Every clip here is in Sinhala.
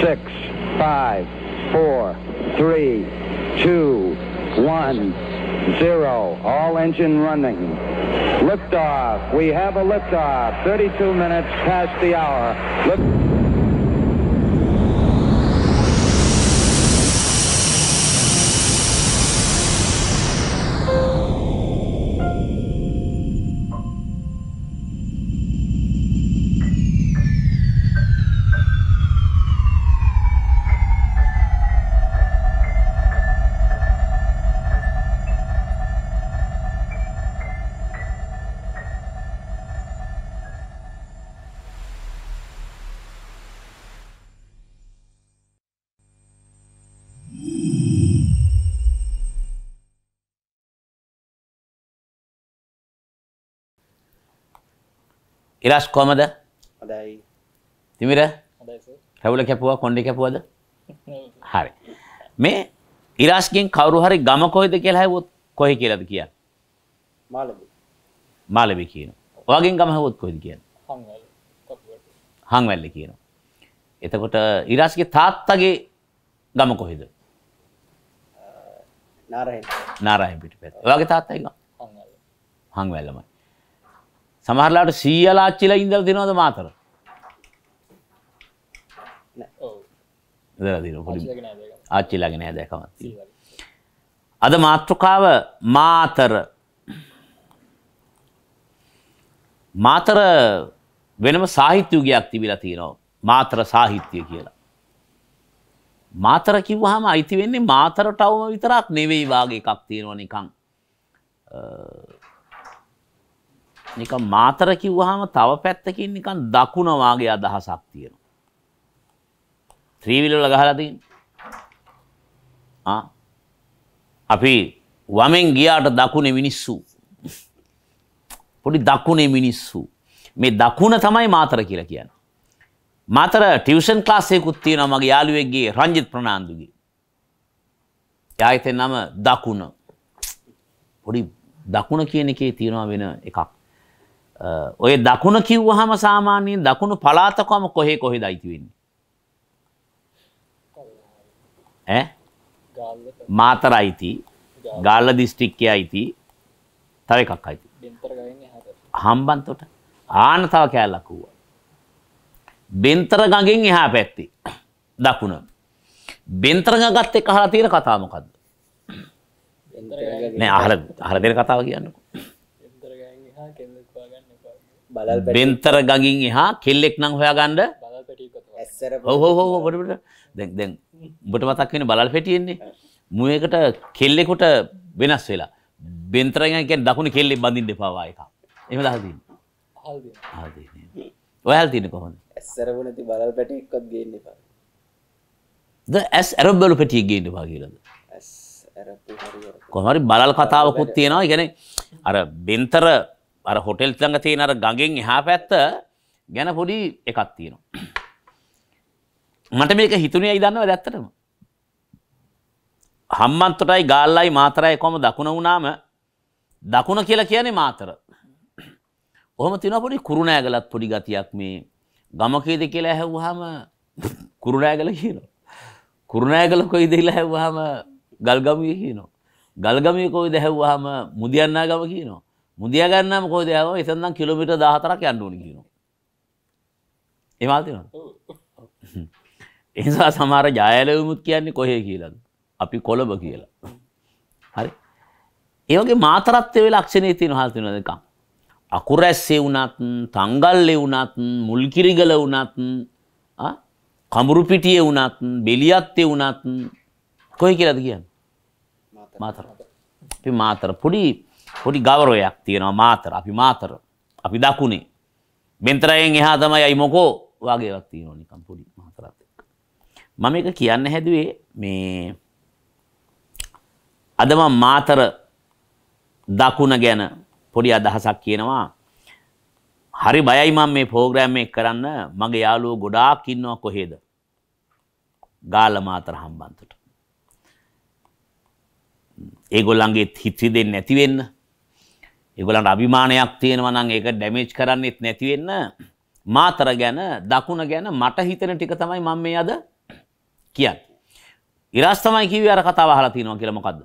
six, five, four, three, two, one, zero. All engine running. Liftoff. We have a liftoff. 32 minutes past the hour. Lift- ඉරස් කොමද තිමිර රැවුල කැපුවා කොන්ඩි කැපුවද හරි මේ ඉරස්ගෙන් කවරු හරි ගම කොහෙද කියලා හැවොත් කොහෙ කියලාද කිය මාලබි කියන ඔගෙන් ගම හැවොත් කොහෙද කියන හංවැල්ල කියන එතකොට ඉරස්ගේ තාත්තගේ ගම කොහෙද නාරහිපිට පැත් ඔයාගේ තාත්තයි හංවැල්ලමයි සමහරලාට සීයලාච්චිල ඉඳල තිනවද මාතර ආච්චිලාගෙන හැ දැකමත් අද මාතෘකාව මාතර මාතර වෙනම සාහිත්‍යයුගයක් තිබිලා තියෙනවා මාතර සාහිත්‍යය කියලා මාතර කිව්වහම අයිති වෙන්නේ මාතරටවම විතරක් නෙවෙයි වාගේ එකක් තියෙනවා නිකං නික මාතර කිව්වහම තව පැත්තකින් නිකන් දකුණ වාගේ අදහසක් තියෙනවා. ත්‍රිවිල වල ගහලා තියෙන. ආ අපි වමෙන් ගියාට දකුණේ මිනිස්සු. පොඩි දකුණේ මිනිස්සු. මේ දකුණ තමයි මාතර කියලා කියන්නේ. මාතර ටියුෂන් ක්ලාස් එකකුත් තියෙනවා මගේ යාළුවෙක්ගේ රංජිත් ප්‍රනාන්දුගේ. යායිතේ නම දකුණ. පොඩි දකුණ කියන එකේ තියෙනවා වෙන එකක්. ඔය දකුණ කිව්වහම සාමාන්‍යයෙන් දකුණු පලාතකොම කොහේ කොහෙද අයිතිවෙන්නේ. ඇ මාතර අයිති ගාල්ල දිස්ටික්කය අයිති තව එකක් අයිති හම්බන්තොට ආන තව කෑල්ලක් වූවා. බෙන්තර ගඟෙන් එහා පැත්තේ දකුණ. බෙන්තරගගත් එක හලා තියෙන කතාමකක්ද. හර දෙන කතාව කියන්නක. බෙන්තර ගගින් එහා කෙල්ලෙක් නං හොයාගන්ඩ හෝහෝහෝට දැ බට මතක් වෙන බලල් පෙටියෙන්නේ මුවකට කෙල්ලෙකොට වෙනස් වෙලා බෙන්තරයකැන් දකුණ කෙල්ලෙ බඳින්ට පවා එක එම දහදී ඔයල් තින කොහොඳ ඇස්සරබනති බලල් පැටික්කත් ගන්න ද ඇස් ඇරබ්බලු පැටිය ගේන්න පාගේලද කොහරි බලල් කතාවකුත් තියෙනවා ගැන අර බෙන්තර අර හොටෙල් ළඟ තියෙන අර ගඟෙන් එහා පැත්ත ගැන පොඩි එකක් තියෙනවා. මට මේක හිතුනේ ඇයි දන්නවද ඇත්තටම? හම්මන්තොටයි ගාල්ලයි මාතරයි කොහම දකුණ වුණාම දකුණ කියලා කියන්නේ මාතර. ඔහොම තියෙනවා පොඩි කුරුණෑගලත් පොඩි ගතියක් මේ ගමකේද කියලා ඇහුවාම කුරුණෑගල කියනවා. කුරුණෑගල කොයිද කියලා ඇහුවාම ගල්ගමුවේ කියනවා. ගල්ගමුවේ කොයිද ඇහුවාම මුදියන්නා ගම කියනවා. මුදියගන්නම කෝදයාව එතන්දම් කිලමිට දාහතරක් යන්ඩුවන කියනවා. එමාතින එනිසා සමහර ජයලවමුත් කියන්නේ කොහේ කියලද අපි කොළඹ කියලා. හරි ඒවගේ මාතරත්වය ලක්ෂණය තින හල්තින දෙකක්. අකුරැස්සේ වනත් තංගල්ලෙ වනත් මුල්කිරිගල වනත් කමුරුපිටිය වනත් බෙලියත්තේ වනත් කොහ කියලද කියන්න මාතර මාතර පුඩි පොඩි ගෞරවයක් තියෙනවා මාතර අපි මාතර අපි දකුණේ බෙන්තරයෙන් එහා තමයි අයි මොකෝ වගේවත් තියෙනවා නිකන් පොඩි මාතරත් මම එක කියන්න හැදුවේ මේ අද මම මාතර දකුණ ගැන පොඩි අදහසක් කියනවා හරි බයයි මම මේ ප්‍රෝග්‍රෑම් එක කරන්න මගේ යාළුවෝ ගොඩාක් ඉන්නවා කොහෙද ගාල මාතර හම්බන්තොට ඒගොල්ලන්ගේ හිත්‍රි දෙන්නේ නැති වෙන්න ඒගොල්ලන්ට අභිමානයක් තියෙනවා නම් ඒක ඩැමේජ් කරන්නෙත් නැති වෙන්න මාතර ගැන දකුණ ගැන මට හිතෙන ටික තමයි මම මේ අද කියන්නේ. ඉරස් තමයි කිව්වේ අර කතාව අහලා තියෙනවා කියලා මොකද්ද?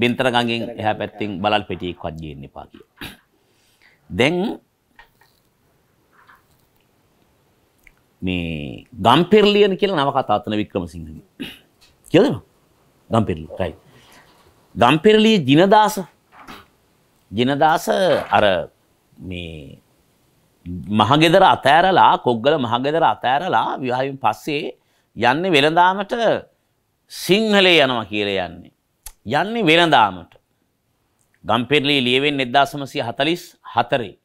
බෙන්තර ගඟෙන් එහා පැත්තෙන් බලල් පෙටියක්වත් ගේන්න එපා කියලා. දැන් මේ ගම්පෙරලියන කියලා නව කතා අතන වික්‍රමසිංහගේ. කියලාද? ගම්පෙරලිය. රයිට්. ගම්පෙරලිය ජිනදාස ජිනදාස අර මේ මහගෙදර අතෑරලා කොග්ගල මහගෙදර අතෑරලා විවාහයෙන් පස්සේ යන්නේ වෙළඳාමට සිංහලේ යනවා කියලා යන්නේ. යන්නේ වෙළඳාමට. ගම්පෙරලි ලියවෙන්නේ 1944.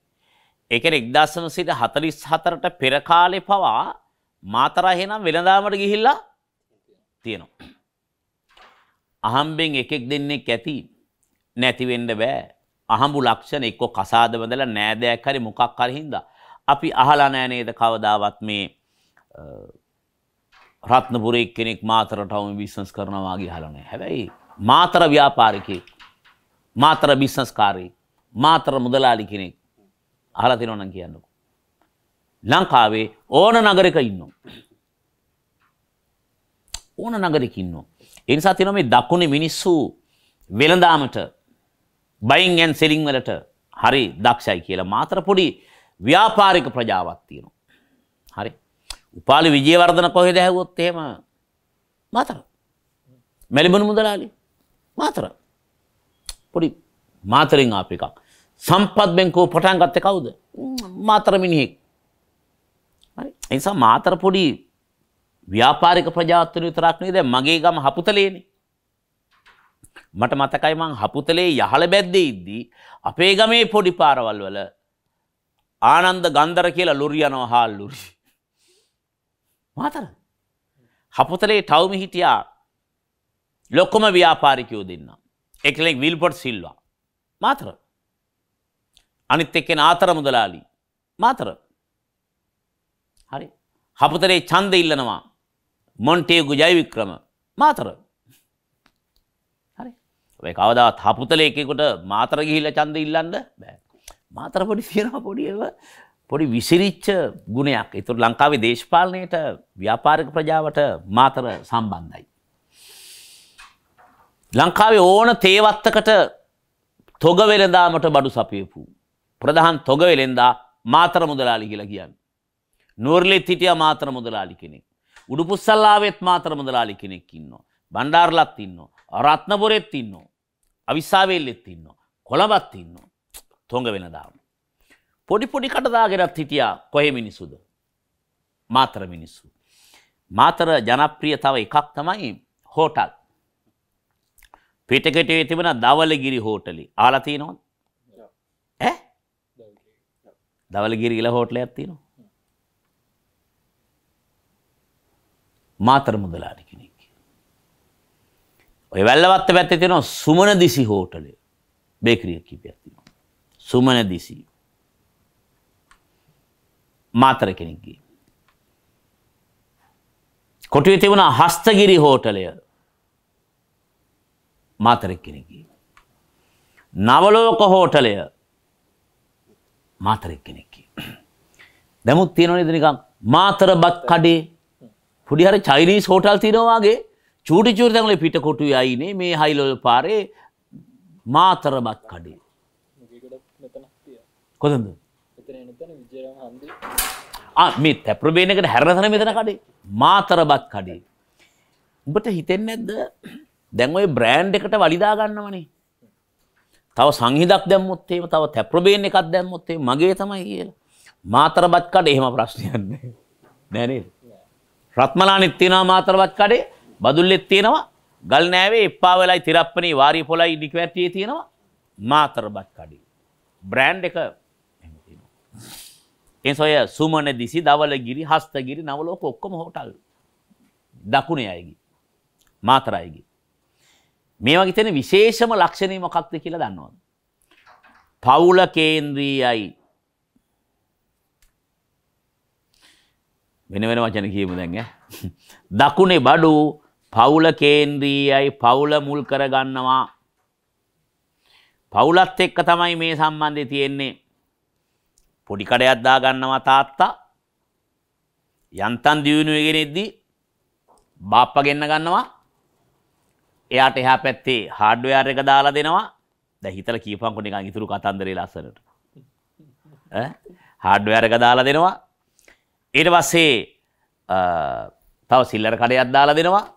ඒ කියන්නේ 1944ට පෙර කාලේ පවා මාතරා එහෙනම් වෙළඳාමට ගිහිල්ලා තියෙනවා. අහම්බෙන් එකෙක් දෙන්නෙක් ඇති නැති වෙන්න බෑ. අහඹු ලක්ෂණ එක්කෝ කසාද බඳලා නෑදෑයක් හරි මොකක් හරි හින්දා අපි අහලා නෑ නේද කවදාවත් මේ රත්නපුරේ කෙනෙක් මාතරට වුන් බිස්නස් කරනවා වගේ අහලා නෑ හැබැයි මාතර ව්‍යාපාරිකයෙක් මාතර බිස්නස්කාරයෙක් මාතර මුදලාලි කෙනෙක් අහලා තිනෝ නම් කියන්නකෝ ලංකාවේ ඕන නගරක ඉන්නවා ඕන නගරක ඉන්නවා ඒ නිසා තිනෝ මේ දකුණේ මිනිස්සු වෙළඳාමට බයින් ඇන් සෙලින් වලට හරි දක්ෂයි කියලා මාතර පොඩි ව්‍යාපාරික ප්‍රජාවක් තියෙනවා. හරි. උපාලි විජේවර්ධන කොහෙද ඇහුවොත් එහෙම මාතර. මෙලිබුණු මුදලාලි මාතර. පොඩි මාතරින් ආපු එකක්. සම්පත් බැංකුව පටන් ගත්තේ කවුද? මාතර මිනිහෙක්. හරි. ඒ නිසා මාතර පොඩි ව්‍යාපාරික ප්‍රජාත්වන විතරක් නෙවෙයි දැන් මගේ ගම හපුතලේනේ. මට මතකයි මං හපුතලේ යහළ බැද්දේ ඉද්දී අපේ ගමේ පොඩි පාරවල් වල ආනන්ද ගන්දර කියලා ලොරි යනවා හාල් ලොරි. මාතර. හපුතලේ ටවුමි හිටියා ලොක්කොම ව්‍යාපාරිකයෝ දෙන්න. එකලෙක් විල්පොට් සිල්වා. මාතර. අනිත් එක්කෙන ආතර මුදලාලි. මාතර. හරි. හපුතලේ ඡන්ද ඉල්ලනවා. මොන්ටේගු ජයවික්‍රම. මාතර. ඔය කවදා තපුතලයකෙකුට මාතර ගිහිල්ල චන්ද ඉල්ලන්න බෑ. මාතර පොඩි තියෙනවා පොඩි පොඩි විසිරිච්ච ගුණයක්. ඒතර ලංකාවේ දේශපාලනයට ව්‍යාපාරික ප්‍රජාවට මාතර සම්බන්ධයි. ලංකාවේ ඕන තේවත්තකට තොග වෙළඳාමට බඩු සපයපු ප්‍රධාන තොග වෙළෙන්දා මාතර මුදලාලි කියලා කියන්නේ. නුවරලෙත් හිටියා මාතර මුදලාලි කෙනෙක්. උඩුපුස්සල්ලාවෙත් මාතර මුදලාලි කෙනෙක් ඉන්නවා. බණ්ඩාරලත් ඉන්නවා. රත්නපුරෙත් ඉන්නවා. අවිස්සාාවේල්ලෙත් ඉන්න. කොළබත් ඉන්න. තොඟ වෙන දාම. පොඩි පොඩි කටදාගෙනත් හිටියා කොහෙ මිනිසුද. මාතර මිනිස්සු. මාතර ජනප්‍රිය තව එකක් තමයි හෝටල්. පිටකටේ තිබෙන දවලගිරි හෝටලි ආලතියනොත් ඇ දවලගිරි ඉල හෝටල ඇත්තිනවා. මාතර මුදලානි. ඔය වැල්ලවත්ත පැත්තේ තියෙනවා සුමන දිසි හෝටලය. බේකරිය කීපයක් තියෙනවා. සුමන දිසි. මාතර කෙනෙක්ගේ. කොටුවේ තිබුණා හස්තගිරි හෝටලය. මාතර කෙනෙක්ගේ. නවලෝක හෝටලය මාතර කෙනෙක්ගේ. දැමුත් තියෙනවනේ නිකන් මාතර බත් කඩේ පොඩි හරි චයිනීස් හෝටල් තියෙනවා වගේ චූටි චූරිතැන්ල පිටකොටු යයිනේ මේ හයිලොල් පාරේ මාතරමත් කඩේ. කොදද? මේ තැප්‍රබේනකට හැරතන මෙතන කඩේ මාතරබත් කඩේ. උඹට හිතෙන් ඇද්ද දැන්ඔය බ්‍රෑන්් එකට වලිදාගන්නවනේ. තව සංහිදක් දැම්මොත්තේම තව තැප්‍රබේන එකක් දැම්මොත්තේ මගේ තමයි කියලා. මාතරබත් කඩ එහෙම ප්‍රශ්නයන්නේ. නැනේ. රත්මලානිත් තිනා මාතරවත් කඩේ බදුල්ලෙත් තියෙනවා ගල් නෑවේ එප්පා වෙලයි තිරප්පනේ වාරි පොලයි නිකවැටියේ තියෙනවා මාතරබත් කඩේ. බ්‍රෑන්ඩ් එක එහෙම තියෙනවා. එන්සෝය සුමන දිසි දවලගිරි හස්තගිරි නවලෝක ඔක්කොම හෝටල්. දකුණේ අයගේ. මාතර අයගේ. මේ වගේ තියෙන විශේෂම ලක්ෂණය මොකක්ද කියලා දන්නවද? පවුල කේන්ද්‍රීයයි. වෙන වෙන වචන කියමු දැන් ඈ. දකුණේ බඩු පවුල කේන්ද්‍රීයයි පවුල මුල් කරගන්නවා. පවුලත් එක්ක තමයි මේ සම්බන්ධය තියෙන්නේ. පොඩි කඩයක් දාගන්නවා තාත්තා. යන්තම් දියුණුවේ ගෙනෙද්දී බාප්පා ගෙන්න ගන්නවා. එයාට එහා පැත්තේ හાર્ඩ්වෙයාර් එක දාලා දෙනවා. දැන් හිතලා කියපන්කො නිකන් ඉතුරු කතන්දරේ ලස්සනට. ඈ හાર્ඩ්වෙයාර් එක දාලා දෙනවා. ඊට පස්සේ තව සිල්ලර කඩයක් දාලා දෙනවා.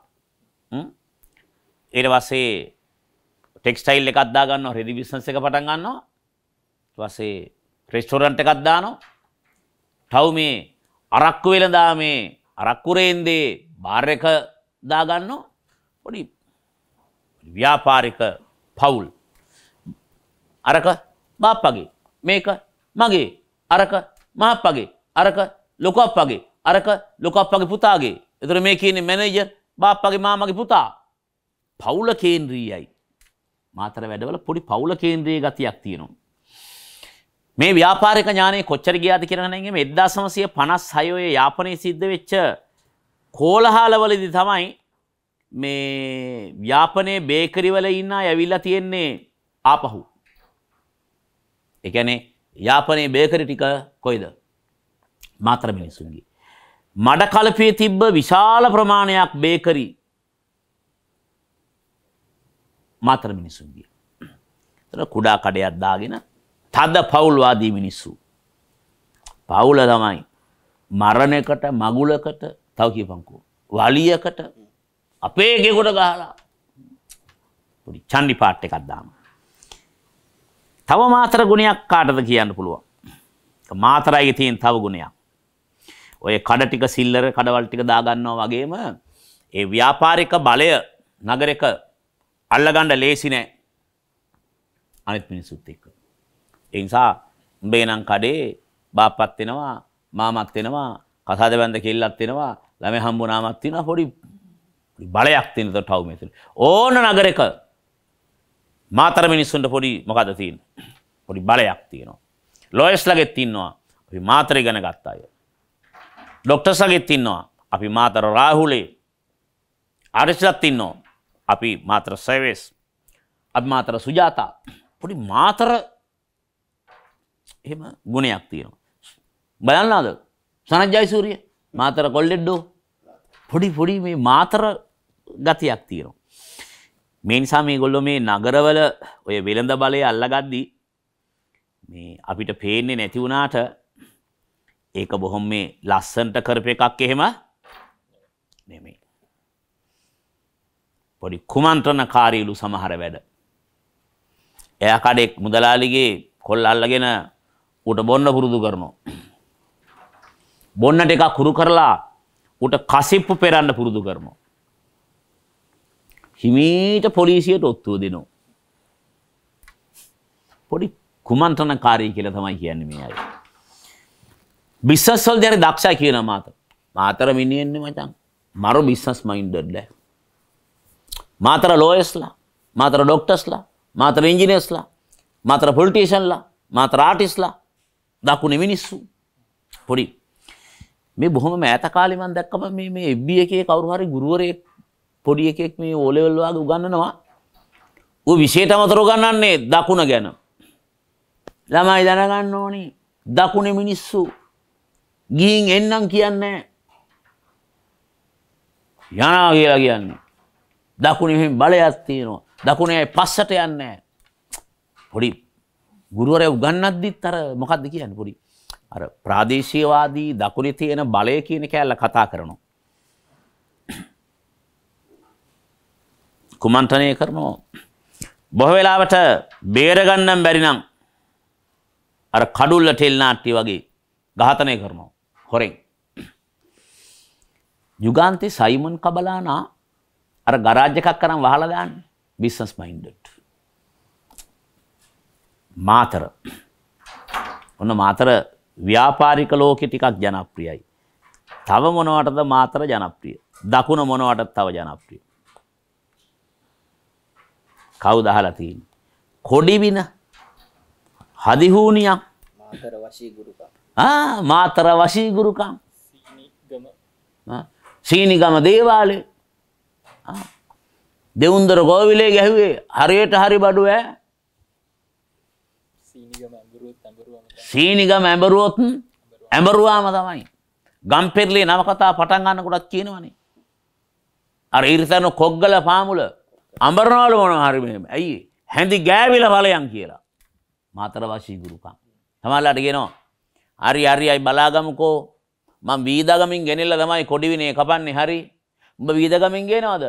ඊට පස්සේ ටෙක්ස්ටයිල් එකක් දාගන්නවා රෙදි බිස්නස් එක පටන් ගන්නවා ඊට පස්සේ රෙස්ටෝරන්ට් එකක් දානවා තව මේ අරක්කු වෙළඳාමේ අරක්කු රේන්දේ බාර් එක දාගන්නවා පොඩි ව්‍යාපාරික පවුල් අරක බාප්පගේ මේක මගේ අරක මාප්පගේ අරක ලොකු අප්පගේ අරක ලොකු අප්පගේ පුතාගේ එතකොට මේ කියන්නේ මැනේජර් බාප්පගේ මාමගේ පුතා පවුල කේන්ද්‍රීයයි. මාතර වැඩවල පොඩි පවුල කේන්ද්‍රීය ගතියක් තියෙනවා. මේ ව්‍යාපාරික ඥානය කොච්චර ගියාද කියලා නැන්ගේ 1956 ඔය යාපනයේ සිද්ධ වෙච්ච කෝලහලවලදී තමයි මේ ව්‍යාපනයේ බේකරි වල ඉන්න අය ඇවිල්ලා තියෙන්නේ ආපහු. ඒ කියන්නේ යාපනයේ බේකරි ටික කොයිද? මාතර මිනිස්සුන්ගේ. මඩ කලපේ තිබ්බ විශාල ප්‍රමාණයක් බේකරි මාතර මිනිසුන් ගිය. තර කුඩා කඩයක් දාගෙන තද පවුල්වාදී මිනිස්සු. පවුල තමයි මරණයකට මගුලකට තව කියපංකෝ. වලියකට අපේ ගෙකොට ගහලා පොඩි චන්ඩි පාට් එකක් දාම. තව මාතර ගුණයක් කාටද කියන්න පුළුවන්. මාතරයිගේ තියෙන තව ගුණයක්. ඔය කඩ ටික සිල්ලර කඩවල් ටික දාගන්නවා වගේම ඒ ව්‍යාපාරික බලය නගරක අල්ලගන්න ලේසි නෑ අනිත් මිනිස්සුත් එක්ක. ඒ නිසා උඹේ නම් කඩේ බාප්පත් වෙනවා මාමත් වෙනවා කසාද බැඳ කෙල්ලත් වෙනවා ළමයි හම්බුනාමත් වෙනවා පොඩි බලයක් තියෙන තව මෙතන. ඕන නගරයක මාතර මිනිස්සුන්ට පොඩි මොකද තියෙන්නේ? පොඩි බලයක් තියෙනවා. ලෝයස්ලගෙත් ඉන්නවා. අපි මාතරේ ගැන ගත්තා අය. ඩොක්ටර් සගෙත් ඉන්නවා. අපි මාතර රාහුලේ ආරච්චිලත් ඉන්නවා. අපි මාතර සේවස්. අපි මාතර සුජාතා. පොඩි මාතර එහෙම ගුණයක් තියෙනවා. බලන්නාද? සනත් ජයසූරිය මාතර කොල්ලෙඩ්ඩෝ පොඩි පොඩි මේ මාතර ගතියක් තියෙනවා. මේ නිසා මේගොල්ලෝ මේ නගරවල ඔය වෙළඳ බලය අල්ලගද්දී මේ අපිට පේන්නේ නැති වුණාට ඒක බොහොම මේ ලස්සන්ට කරපු එකක් එහෙම නෙමෙයි. පොඩි කුමන්ත්‍රණකාරීලු සමහර වැඩ. එයා කඩෙක් මුදලාලිගේ කොල් අල්ලගෙන ඌට බොන්න පුරුදු කරනවා. බොන්න ටිකක් හුරු කරලා ඌට කසිප්පු පෙරන්න පුරුදු කරනවා. හිමීට පොලිසියට ඔත්තුව දෙනවා. පොඩි කුමන්ත්‍රණකාරී කියලා තමයි කියන්නේ මේ අය. බිස්සස්වල් දෙරි දක්ෂා කියන මාතර. මාතර මිනිහෙන්නේ මචං. මරු බිස්නස් මයින්ඩඩ්ල. මාතර ලෝයස්ලා, මාතර ඩොක්ටර්ස්ලා, මාතර ඉංජිනේර්ස්ලා, මාතර පොලිටිෂන්ලා, මාතර ආටිස්ලා දකුණේ මිනිස්සු. පොඩි මේ බොහොම ඈත කාලේ මම දැක්කම මේ මේ FB එකේ කවුරු හරි ගුරුවරයෙක් පොඩි එකෙක් මේ O level වගේ උගන්වනවා. ඌ විශේෂමතර උගන්වන්නේ දකුණ ගැන. ළමයි දැනගන්න ඕනේ දකුණේ මිනිස්සු ගිහින් එන්නම් කියන්නේ යනවා කියලා කියන්නේ. දකුණේ මෙහෙම බලයක් තියෙනවා. දකුණේ පස්සට යන්නේ පොඩි ගුරුවරයා උගන්වද්දිත් අර මොකද්ද කියන්නේ පොඩි අර ප්‍රාදේශීයවාදී දකුණේ තියෙන බලය කියන කෑල්ල කතා කරනවා. කුමන්ත්‍රණය කරනවා. බොහෝ වෙලාවට බේරගන්නම් බැරි නම් අර කඩුල්ල ටෙල් නාට්‍ය වගේ ඝාතනය කරනවා. හොරෙන්. යුගාන්තේ සයිමන් කබලානා අර ගරාජ් එකක් කරන් වහලා දාන්න බිස්නස් මයින්ඩඩ්. මාතර. ඔන්න මාතර ව්‍යාපාරික ලෝකෙ ටිකක් ජනප්‍රියයි. තව මොනවටද මාතර ජනප්‍රිය. දකුණ මොනවටත් තව ජනප්‍රිය. කවු දහලා තියෙන. කොඩිවින හදිහූනියක් මාතර වශී ගුරුකම්. මාතර වශීගුරුකම් සීනිගම දේවාලේ දෙවුන්දර ගෝවිලේ ගැහුවේ හරියට හරි බඩුව සීනිගම ඇඹරුවොත් ඇඹරුවාම තමයි ගම්පෙරලේ නවකතා පටන් ගන්නකොටත් කියනවනේ අර ඉරිතන කොග්ගල පාමුල අඹරනවල මොන හරි මෙහෙම ඇයි හැඳි ගෑවිලා ඵලයන් කියලා මාතර වශී ගුරුකම් තමයිලාට කියනවා හරි හරි අයි බලාගමුකෝ මං වීදගමින් ගෙනෙල්ල තමයි කොඩිවිනේ කපන්නේ හරි උඹ වීදගමින් ගේනවද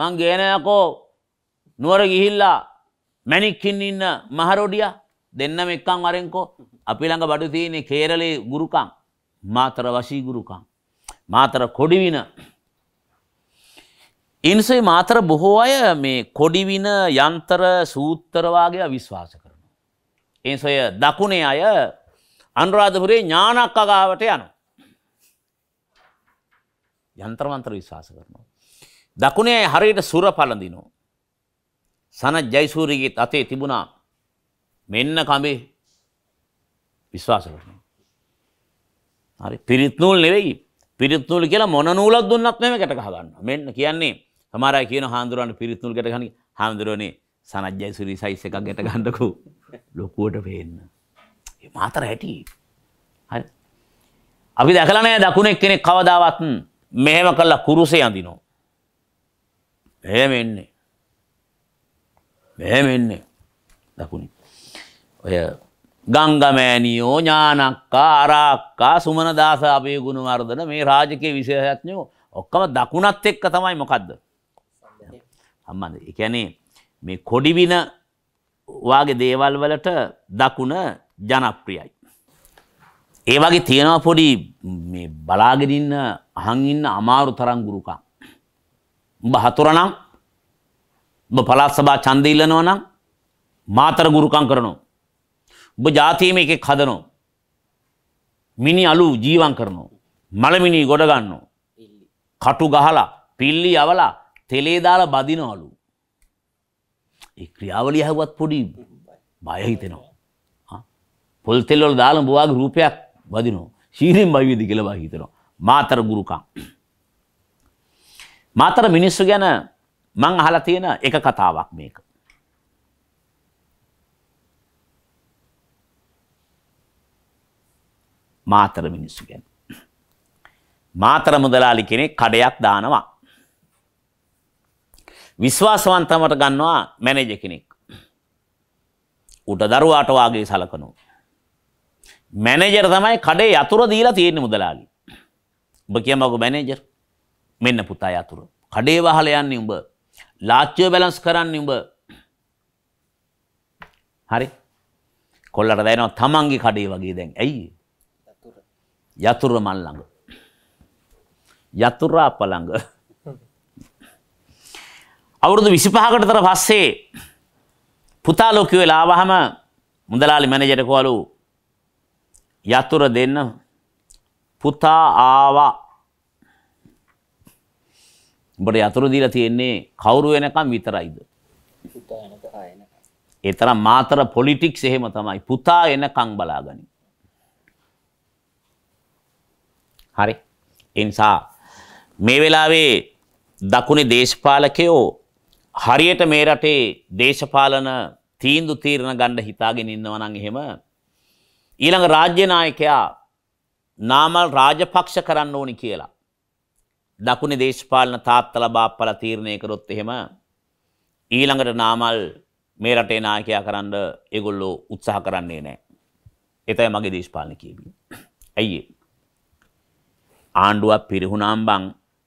මං ගේනයකෝ නුවර ගිහිල්ලා මැණික්කින් ඉන්න මහරොඩියා දෙන්නම එක්කන් වරෙන්කෝ අපි ළඟ බඩු තියෙන්නේ කේරළේ ගුරුකම් මාතර වශී ගුරුකම් මාතර කොඩිවින ඉන්සේ මාතර බොහෝ අය මේ කොඩිවින යන්තර සූත්‍ර වාගේ අවිශ්වාස කරනවා. එන්සය දකුණේ අය අනුරාධපුරේ ඥානක්කගාවට යනු. යන්ත්‍රමන්ත්‍ර විශවාස කරනවා. දකුණේ හරියට සුර පලඳිනෝ. සනත් ජයිසූරීගේත් අතේ තිබුණා මෙන්න කඹේ විශ්වාස කරනවා. හරි පිරිත්නූල් නෙවෙයි පිරිත්නූල් කියලා මොන නූලක් දුන්නත් මෙම ගැට ගහගන්න මෙන්න කියන්නේ සමහරයි කියන හාමුදුරුවන්ට පිරිත්නූල් ගැට ගහන්නේ හාමුදුරුවනේ සනජ්ජයි සුරිසයිස් එකක් ගැට ගන්නකෝ ලොකුවට පේන්න මාතර හැටි හරි අපි දැකලා නෑ දකුණෙක් කෙනෙක් කවදාවත් මෙහෙම කළා කුරුසේ අඳිනවා මෙහෙම එන්නේ මෙහෙම එන්නේ දකුණේ ඔය ගංගමෑනියෝ ඥානක්කා අරාක්කා සුමනදාස අපේ ගුණවර්ධන මේ රාජකීය විශේෂඥයෝ ඔක්කොම දකුණත් එක්ක තමයි මොකද්ද සම්බන්ධ ඒ කියන්නේ මේ කොඩිවින වාගේ දේවල් වලට දකුණ ජනප්‍රියයි. ඒ වගේ තියෙනවා පොඩි මේ බලාගෙන ඉන්න අහන් ඉන්න අමාරු තරම් ගුරුකම්. උඹ හතර නම් උඹ පළාත් සභා ඡන්ද ඉල්ලනවා නම් මාතර ගුරුකම් කරනවා. උඹ ජාතියේම එකෙක් හදනවා. මිනි අලු ජීවම් කරනවා. මලමිනි ගොඩ ගන්නවා. කටු ගහලා පිල්ලි යවලා තෙලේ දාලා බදිනවලු. ඒ ක්‍රියාවලිය හවත් පොඩි බය හිතෙනවා. පොල් තෙල්වල දාලා බොවාගේ රූපයක් වදිනවා. ශීරෙන් බයිවිද කියලා බා හිතනවා. මාතර ගුරුකම්. මාතර මිනිස්සු ගැන මං අහලා තියෙන එක කතාවක් මේක. මාතර මිනිස්සු ගැන. මාතර මුදලාලි කෙනෙක් කඩයක් දානවා. විශ්වාසවන්තමට ගන්නවා මැනේජර් කෙනෙක්. උට දරුවාට වාගේ සලකනවා. මැනේජර් තමයි කඩේ යතුර දීලා තියෙන මුදලාලි. උඹ කියමකෝ මැනේජර්. මෙන්න පුතා යතුර. කඩේ වහල යන්නේ උඹ. ලාච්චිය බැලන්ස් කරන්නේ උඹ. හරි. කොල්ලට දැනෙනවා තමන්ගේ කඩේ වගේ දැන්. ඇයි? යතුර මල් ළඟ. යතුර අප ළඟ. අවුරුදු 25කට තර පස්සේ පුතා ලෝකෙ වෙලා ආවහම මුදලාලි මැනේජර් කවලු යතුර දෙන්න පුතා ආවා උඹට යතුරු දීලා තියෙන්නේ කවුරු වෙනකම් විතරයිද ඒ තරම් මාතර පොලිටික්ස් එහෙම තමයි පුතා එනකම් බලාගනි හරි ඒ නිසා මේ වෙලාවේ දකුණේ දේශපාලකයෝ හරියට මේ රටේ දේශපාලන තීන්දුව තීරණ ගන්න හිතාගෙන ඉන්නවා නම් එහෙම ඊළඟ රාජ්‍ය නායකයා නාමල් රාජපක්ෂ කරන්න ඕනි කියලා. දකුණේ දේශපාලන තාත්තලා බාප්පලා තීරණය කරොත් එහෙම ඊළඟට නාමල් මේ රටේ නායකයා කරන්න ඒගොල්ලෝ උත්සාහ කරන්නේ නැහැ. ඒ තමයි මගේ දේශපාලන කියවීම. ඇයි ඒ? ආණ්ඩුවක් පිරිහුණාම් බං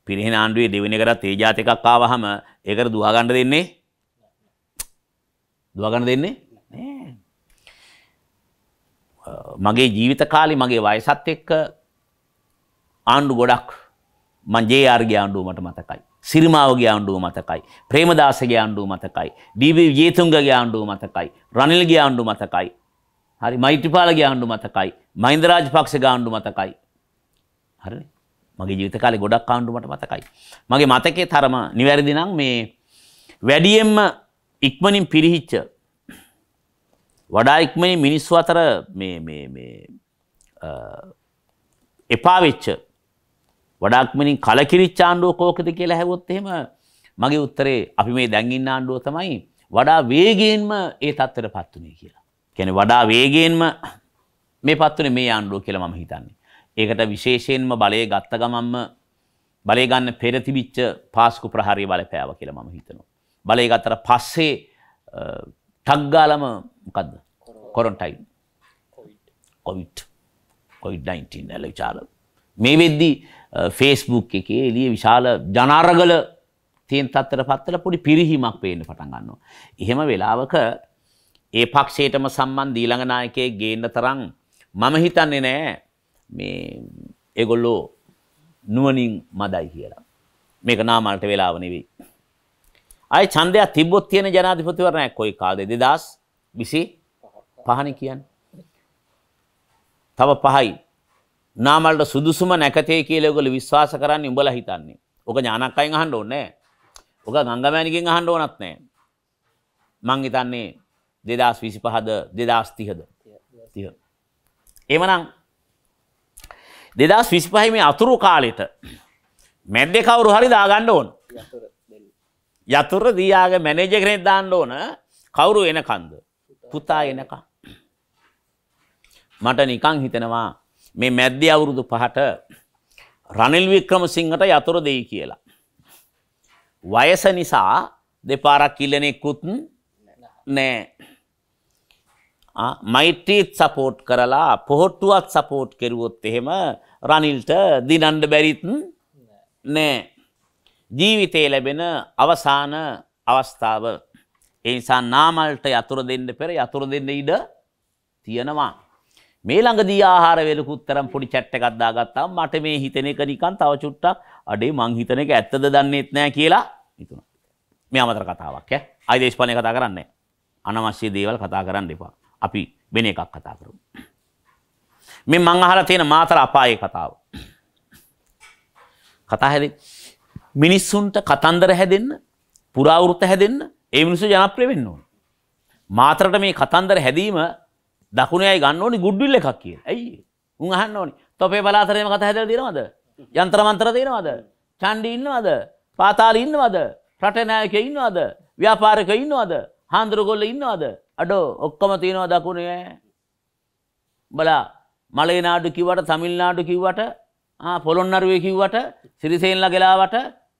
පිරිහෙන ආණ්ඩුවේ දෙවෙනි එකට තේ જાත එකක් ආවහම ඒකට දුහා ගන්න දෙන්නේ? දුහා ගන්න දෙන්නේ? නෑ. මගේ ජීවිත කාලේ මගේ වයසත් එක්ක ආණ්ඩු ගොඩක් මං ජේ.ආර්.ගේ ආණ්ඩුව මට මතකයි. සිරිමාවගේ ආණ්ඩුව මතකයි. ප්‍රේමදාසගේ ආණ්ඩුව මතකයි. ඩී.බී. ජේතුංගගේ ආණ්ඩුව මතකයි. රනිල්ගේ ආණ්ඩුව මතකයි. හරි මෛත්‍රීපාලගේ ආණ්ඩුව මතකයි. මහින්ද රාජපක්ෂගේ ආණ්ඩුව මතකයි. හරිනේ. මගේ ජීවිත කාලේ ගොඩක් ආණ්ඩුව මට මතකයි. මගේ මතකයේ තරම නිවැරදි නම් මේ වැඩියෙන්ම ඉක්මනින් පිරිහිච්ච වඩා ඉක්මනින් මිනිස්සු අතර මේ මේ මේ එපා වෙච්ච වඩා ඉක්මනින් කලකිරිච්ච ආණ්ඩුව කෝකද කියලා හැවොත් එහෙම මගේ උත්තරේ අපි මේ දැන් ඉන්න ආණ්ඩුව තමයි වඩා වේගයෙන්ම ඒ තත්ත්වයටපත් උනේ කියලා. කියන්නේ වඩා වේගයෙන්ම මේ පත් උනේ මේ ආණ්ඩුව කියලා මම හිතන්නේ. ඒකට විශේෂයෙන්ම බලය ගත්ත ගමන්ම බලය ගන්න පෙර තිබිච්ච පාස්කු ප්‍රහාරයේ බලපෑව කියලා මම හිතනවා. බලය ගත්තට පස්සේ ටක්ගාලම මොකක්ද කොරොන්ටයි කොවිට් කොවිඩ් ඇල විචාල මේ වෙද්දි ෆේස්බුක් එකේ එලිය විශාල ජනාරගල තියෙන් තත්තර පත්තල පොඩි පිරිහීමක් පේන්න පටන් ගන්නවා. එහෙම වෙලාවක ඒ පක්ෂයටම සම්බන් දීළඟනායකයේ ගේන්න තරම් මම හිතන්නේ නෑ මේ එගොල්ලෝ නුවනින් මදයි කියලා. මේක නාමල්ට වෙලාව නෙවෙයි. අය ඡන්දයක් තිබ්බොත් තියෙන ජනාධිපතිවරණයක් කොයි කාලේද 2025 නේ කියන්නේ. තව පහයි. නාමල්ට සුදුසුම නැකතේ කියලා ඔයගොල්ලෝ විශ්වාස කරන්නේ උඹලා හිතන්නේ. ඔක ඥානක් අයින් අහන්න ඕනේ නෑ. ඔක ගංගමෑණිකෙන් අහන්න ඕනත් නෑ. මං හිතන්නේ 2025ද 2030ද 30. එවනම් 2025 මේ අතුරු කාලෙට මැද්දේ කවුරු හරි දාගන්න ඕන. යතුර දයාගේ මැනේජ කෙනෙක් දාන්න ඕන කවුරු එනකන්ද. පුතා එනකා. මට නිකං හිතෙනවා මේ මැද්දි අවුරුදු පහට රනිල් වික්‍රම සිංහට යතුර දෙයි කියලා. වයස නිසා දෙපාරක් කිල්ලනෙකුත් නෑ. මෛත්‍රීත් සපෝට් කරලා පොහොට්ටුවත් සපෝට් කෙරුවොත් එහෙම රනිල්ට දිනන්ඩ බැරිත් නෑ. ජීවිතේ ලැබෙන අවසාන අවස්ථාව. ඒ නිසා නාමල්ට යතුරු දෙන්න පෙර යතුරු දෙන්න ඉඩ තියෙනවා. මේ ළඟදී ආහාර වෙලකුත් තරම් පොඩි chat එකක් දාගත්තාම මට මේ හිතෙන එක නිකන් තව චුට්ටක් අඩේ මං හිතන එක ඇත්තද දන්නේත් නැහැ කියලා හිතුණා. මේ අමතර කතාවක් ඈ. ආයි දේශපාලනේ කතා කරන්නේ අනවශ්‍ය දේවල් කතා කරන්න එපා. අපි වෙන එකක් කතා කරමු. මේ මං අහලා තියෙන මාතර අපායේ කතාව. කතා හැදේ මිනිස්සුන්ට කතන්දර හැදෙන්න පුරාවෘත හැදෙන්න ඒ මිනිස්සු ජනප්‍රිය වෙන්න ඕන. මාතරට මේ කතන්දර හැදීම දකුණේයි ගන්න ඕනි ගුඩ්විල් එකක් කියලා. ඇයි? උන් අහන්න ඕනි. තොපේ බලාතරේම කතා හැදලා තියෙනවද? යන්ත්‍ර මන්ත්‍ර තියෙනවද? ඡණ්ඩි ඉන්නවද? පාතාලි ඉන්නවද? රට නායකයෝ ඉන්නවද? ව්‍යාපාරිකයෝ ඉන්නවද? හාන්දරගොල්ලෝ ඉන්නවද? අඩෝ ඔක්කොම තියෙනවා දකුණේ. බලා මලේ නාඩු කිව්වට තමිල්නාඩු කිව්වට ආ පොළොන්නරුවේ කිව්වට සිරිසේනලා ගලාවට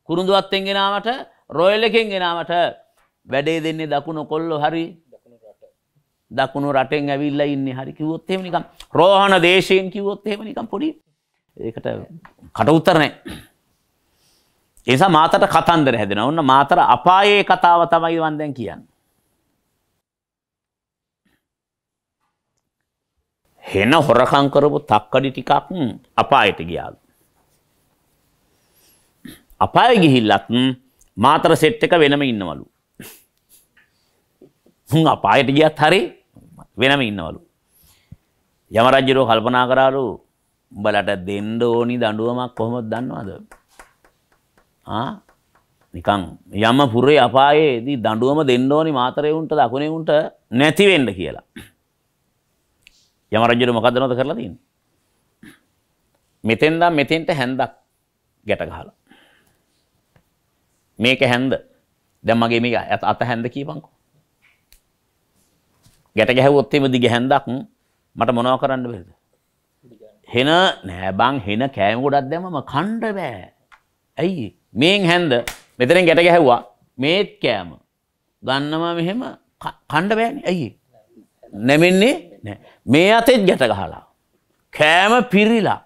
කුරුඳුවත්තෙන් ගෙනාවට රොයල් එකෙන් ගෙනාවට වැඩේ දෙන්නේ දකුණු කොල්ලො හරි දකුණු රටෙන් ඇවිල්ල ඉන්න හරි කිවොත් එහෙම නිකම් රෝහණ දේශයෙන් කිවොත් එහෙම නිකම් පොඩි ඒකට කටඋත්තරනෑ එසා මාතට කතන්දර හැදෙන ඔන්න මාතර අපායේ කතාව තමයි වන්දැන් කියන්න හෙන හොරකංකරපු තක්කඩි ටිකක් අපායට ගියාලු අපාය ගිහිල්ලත් මාතර සෙට් එක වෙනම ඉන්නවලු. හුන් අපායට ගියත් හරි වෙනම ඉන්නවලු. යම රජුරෝ කල්පනා කරාලු උඹලට දෙන්න ඕනි දඬුවමක් කොහොමද දන්නවද? ආ නිකන් යම පුරේ අපායේදී දඬුවම දෙන්න ඕනි මාතරේ උන්ට දකුණේ උන්ට නැති වෙන්න කියලා. යම රජුර මොකද නෝද කරලා තියෙන්නේ? මෙතෙන්දා මෙතෙන්ට හැන්දක් ගැට ගහලා මේක හැන්ද. දැන් මගේ මේක අත හැන්ද කියපන්කෝ. ගැට ගැහුවොත් එimhe දිග හැන්දක් මට මොනව කරන්න බැරිද? හෙන නෑ බං හෙන කෑම ගොඩක් දැම්මම කන්න බෑ. ඇයි? මේන් හැන්ද මෙතනින් ගැට ගැහුවා මේත් කෑම. ගන්නවා මෙහෙම කන්න බෑනේ. ඇයි? නැමෙන්නේ නෑ. මේ අතෙත් ගැට ගහලා. කෑම පිරිලා.